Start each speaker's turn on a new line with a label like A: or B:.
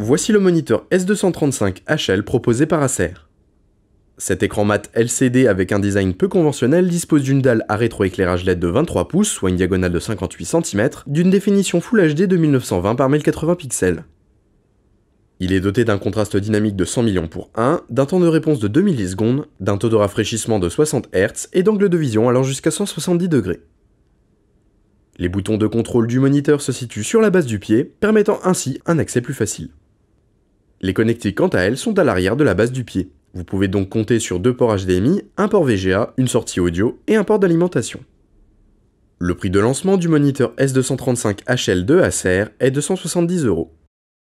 A: Voici le moniteur S235HL proposé par Acer. Cet écran mat LCD avec un design peu conventionnel dispose d'une dalle à rétroéclairage LED de 23 pouces, soit une diagonale de 58 cm, d'une définition Full HD de 1920 par 1080 pixels. Il est doté d'un contraste dynamique de 100 millions pour 1, d'un temps de réponse de 2 millisecondes, d'un taux de rafraîchissement de 60 Hz et d'angle de vision allant jusqu'à 170 degrés. Les boutons de contrôle du moniteur se situent sur la base du pied, permettant ainsi un accès plus facile. Les connectiques quant à elles sont à l'arrière de la base du pied. Vous pouvez donc compter sur deux ports HDMI, un port VGA, une sortie audio et un port d'alimentation. Le prix de lancement du moniteur S235 HL2 ACR est de 170 euros.